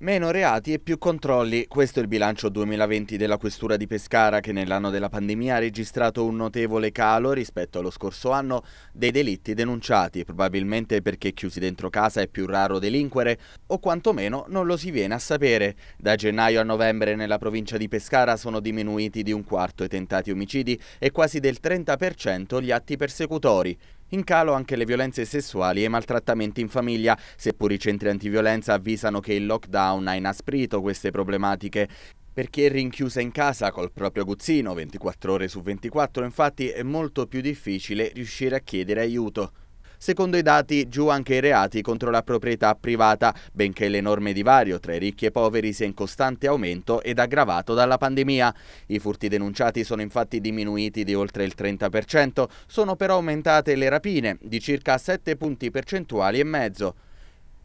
Meno reati e più controlli, questo è il bilancio 2020 della Questura di Pescara che nell'anno della pandemia ha registrato un notevole calo rispetto allo scorso anno dei delitti denunciati, probabilmente perché chiusi dentro casa è più raro delinquere o quantomeno non lo si viene a sapere. Da gennaio a novembre nella provincia di Pescara sono diminuiti di un quarto i tentati omicidi e quasi del 30% gli atti persecutori. In calo anche le violenze sessuali e i maltrattamenti in famiglia, seppur i centri antiviolenza avvisano che il lockdown ha inasprito queste problematiche. Per chi è rinchiusa in casa col proprio aguzzino 24 ore su 24, infatti, è molto più difficile riuscire a chiedere aiuto. Secondo i dati giù anche i reati contro la proprietà privata, benché l'enorme divario tra i ricchi e poveri sia in costante aumento ed aggravato dalla pandemia. I furti denunciati sono infatti diminuiti di oltre il 30%, sono però aumentate le rapine di circa 7 punti percentuali e mezzo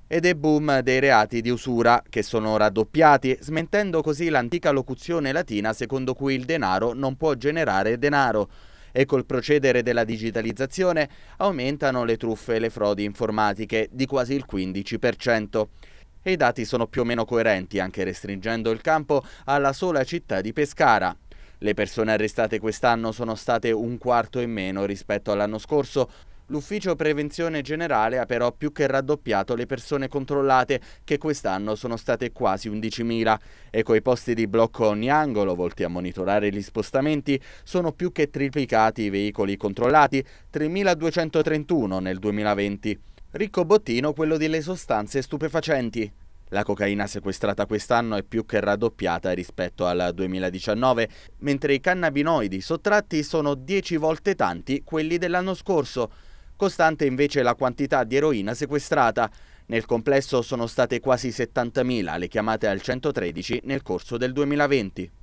ed è boom dei reati di usura, che sono raddoppiati, smentendo così l'antica locuzione latina secondo cui il denaro non può generare denaro e col procedere della digitalizzazione aumentano le truffe e le frodi informatiche di quasi il 15%. E i dati sono più o meno coerenti, anche restringendo il campo alla sola città di Pescara, le persone arrestate quest'anno sono state un quarto in meno rispetto all'anno scorso, L'Ufficio Prevenzione Generale ha però più che raddoppiato le persone controllate, che quest'anno sono state quasi 11.000. E coi posti di blocco ogni angolo, volti a monitorare gli spostamenti, sono più che triplicati i veicoli controllati, 3.231 nel 2020. Ricco bottino quello delle sostanze stupefacenti. La cocaina sequestrata quest'anno è più che raddoppiata rispetto al 2019, mentre i cannabinoidi sottratti sono 10 volte tanti quelli dell'anno scorso. Costante invece la quantità di eroina sequestrata. Nel complesso sono state quasi 70.000 le chiamate al 113 nel corso del 2020.